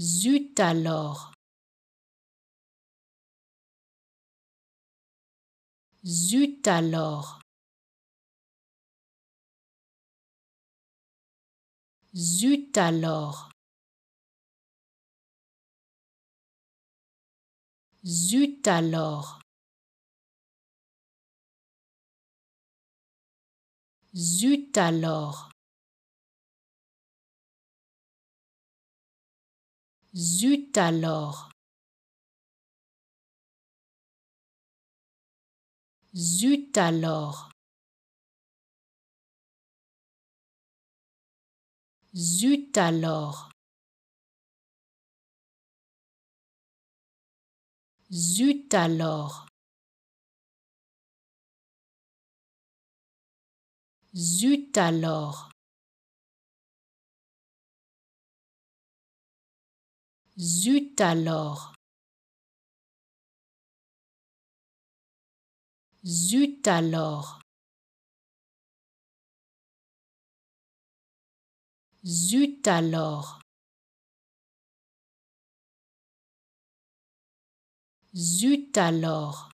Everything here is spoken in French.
Zut alors. Zut alors. Zut alors. Zut alors. Zut alors. Zut alors. Zut alors. Zut alors. Zut alors. Zut alors. Zut alors. Zut alors. Zut alors. Zut alors.